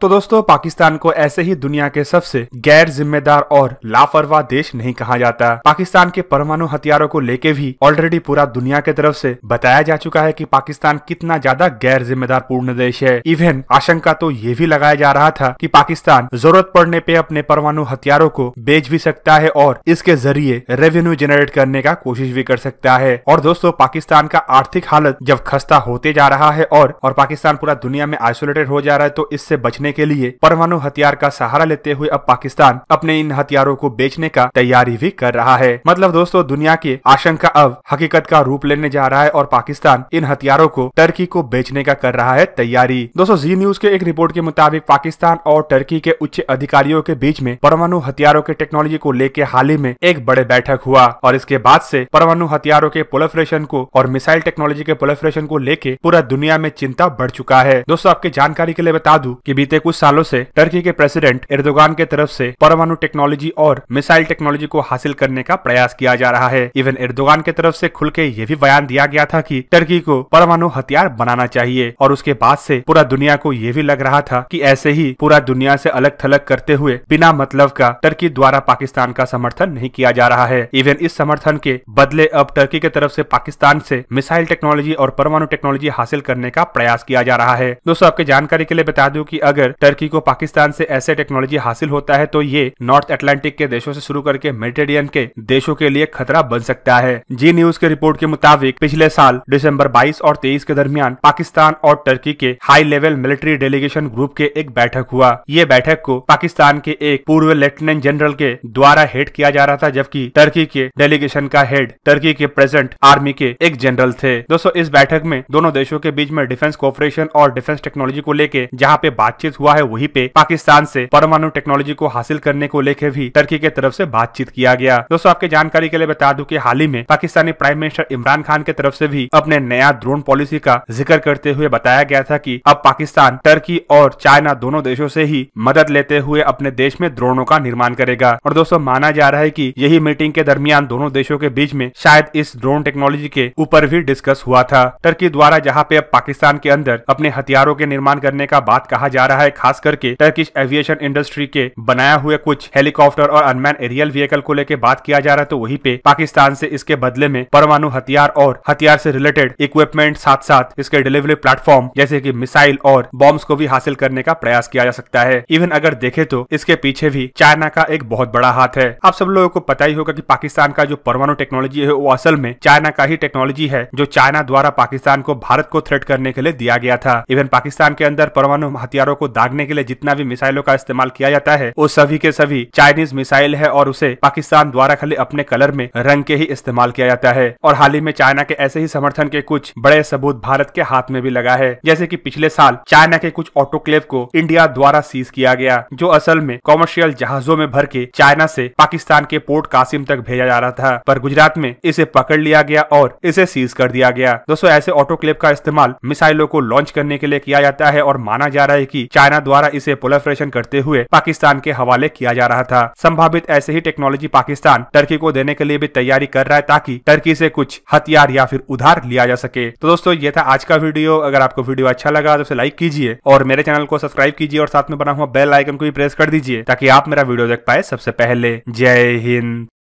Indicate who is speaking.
Speaker 1: तो दोस्तों पाकिस्तान को ऐसे ही दुनिया के सबसे गैर जिम्मेदार और लापरवाह देश नहीं कहा जाता पाकिस्तान के परमाणु हथियारों को लेके भी ऑलरेडी पूरा दुनिया के तरफ से बताया जा चुका है कि पाकिस्तान कितना ज्यादा गैर जिम्मेदार पूर्ण देश है इवन आशंका तो ये भी लगाया जा रहा था कि पाकिस्तान जरूरत पड़ने पे अपने परमाणु हथियारों को बेच भी सकता है और इसके जरिए रेवेन्यू जनरेट करने का कोशिश भी कर सकता है और दोस्तों पाकिस्तान का आर्थिक हालत जब खस्ता होते जा रहा है और, और पाकिस्तान पूरा दुनिया में आइसोलेटेड हो जा रहा है तो इससे बचने करने के लिए परमाणु हथियार का सहारा लेते हुए अब पाकिस्तान अपने इन हथियारों को बेचने का तैयारी भी कर रहा है मतलब दोस्तों दुनिया की आशंका अब हकीकत का रूप लेने जा रहा है और पाकिस्तान इन हथियारों को टर्की को बेचने का कर रहा है तैयारी दोस्तों जी न्यूज के एक रिपोर्ट के मुताबिक पाकिस्तान और टर्की के उच्च अधिकारियों के बीच में परमाणु हथियारों के टेक्नोलॉजी को लेकर हाल ही में एक बड़े बैठक हुआ और इसके बाद से परमाणु हथियारों के पोलफ्रेशन को और मिसाइल टेक्नोलॉजी के पोलफ्रेशन को लेकर पूरा दुनिया में चिंता बढ़ चुका है दोस्तों आपके जानकारी के लिए बता दूं कि बीते पिछले कुछ सालों से टर्की के प्रेसिडेंट एर्दोगान के तरफ से परमाणु टेक्नोलॉजी और मिसाइल टेक्नोलॉजी को हासिल करने का प्रयास किया जा रहा है इवन एर्दोगान के तरफ से खुल के ये भी बयान दिया गया था कि टर्की को परमाणु हथियार बनाना चाहिए और उसके बाद से पूरा दुनिया को ये भी लग रहा था कि ऐसे ही पूरा दुनिया से अलग थलग करते हुए बिना मतलब का टर्की द्वारा पाकिस्तान का समर्थन नहीं किया जा रहा है इवन इस समर्थन के बदले अब टर्की के तरफ से पाकिस्तान से मिसाइल टेक्नोलॉजी और परमाणु टेक्नोलॉजी हासिल करने का प्रयास किया जा रहा है दोस्तों आपके जानकारी के लिए बता दूं कि अगर अगर टर्की को पाकिस्तान से ऐसे टेक्नोलॉजी हासिल होता है तो ये नॉर्थ अटलांटिक के देशों से शुरू करके मेडिटेरियन के देशों के लिए खतरा बन सकता है जी न्यूज के रिपोर्ट के मुताबिक पिछले साल दिसंबर 22 और 23 के दरमियान पाकिस्तान और टर्की के high level military delegation group के एक बैठक हुआ ये बैठक को पाकिस्तान के एक पूर्व लेफ्टिनेंट जनरल के द्वारा हेड किया जा रहा था जबकि टर्की के डेलीगेशन का हेड टर्की के प्रेजेंट आर्मी के एक जनरल थे दोस्तों इस बैठक में दोनों देशों के बीच में डिफेंस कोऑपरेशन और डिफेंस टेक्नोलॉजी को लेके जहाँ पे बातचीत हुआ है वही पे पाकिस्तान से परमाणु टेक्नोलॉजी को हासिल करने को लेकर भी टर्की के तरफ से बातचीत किया गया दोस्तों आपके जानकारी के लिए बता दूं कि हाल ही में पाकिस्तानी प्राइम मिनिस्टर इमरान खान के तरफ से भी अपने नया ड्रोन पॉलिसी का जिक्र करते हुए बताया गया था की अब पाकिस्तान टर्की और चाइना दोनों देशों से ही मदद लेते हुए अपने देश में ड्रोनों का निर्माण करेगा और दोस्तों माना जा रहा है की यही मीटिंग के दरमियान दोनों देशों के बीच में शायद इस ड्रोन टेक्नोलॉजी के ऊपर भी डिस्कस हुआ था टर्की द्वारा जहाँ पे अब पाकिस्तान के अंदर अपने हथियारों के निर्माण करने का बात कहा जा रहा है है खास करके टर्किश एविएशन इंडस्ट्री के बनाया हुए कुछ हेलीकॉप्टर और अनमैन एरियल व्हीकल को लेकर बात किया जा रहा है तो वही पे पाकिस्तान से इसके बदले में परमाणु हथियार और हथियार से रिलेटेड इक्विपमेंट साथ साथ इसके डिलीवरी प्लेटफॉर्म जैसे की मिसाइल और बॉम्ब को भी हासिल करने का प्रयास किया जा सकता है इवन अगर देखे तो इसके पीछे भी चाइना का एक बहुत बड़ा हाथ है आप सब लोगों को पता ही होगा की पाकिस्तान का जो परमाणु टेक्नोलॉजी है वो असल में चाइना का ही टेक्नोलॉजी है जो चाइना द्वारा पाकिस्तान को भारत को थ्रेट करने के लिए दिया गया था इवन पाकिस्तान के अंदर परमाणु हथियारों को दागने के लिए जितना भी मिसाइलों का इस्तेमाल किया जाता है वो सभी के सभी चाइनीज मिसाइल है और उसे पाकिस्तान द्वारा खाली अपने कलर में रंग के ही इस्तेमाल किया जाता है और हाल ही में चाइना के ऐसे ही समर्थन के कुछ बड़े सबूत भारत के हाथ में भी लगा है जैसे की पिछले साल चाइना के कुछ ऑटोक्लेव को इंडिया द्वारा सीज किया गया जो असल में कॉमर्शियल जहाजों में भर के चाइना से पाकिस्तान के पोर्ट कासिम तक भेजा जा रहा था पर गुजरात में इसे पकड़ लिया गया और इसे सीज कर दिया गया दोस्तों ऐसे ऑटोक्लेव का इस्तेमाल मिसाइलों को लॉन्च करने के लिए किया जाता है और माना जा रहा है की चाइना चाइना द्वारा इसे पोलफ्रेशन करते हुए पाकिस्तान के हवाले किया जा रहा था संभावित ऐसे ही टेक्नोलॉजी पाकिस्तान टर्की को देने के लिए भी तैयारी कर रहा है ताकि टर्की से कुछ हथियार या फिर उधार लिया जा सके तो दोस्तों ये था आज का वीडियो अगर आपको वीडियो अच्छा लगा तो उसे लाइक कीजिए और मेरे चैनल को सब्सक्राइब कीजिए और साथ में बना हुआ बेल आइकन को भी प्रेस कर दीजिए ताकि आप मेरा वीडियो देख पाए सबसे पहले जय हिंद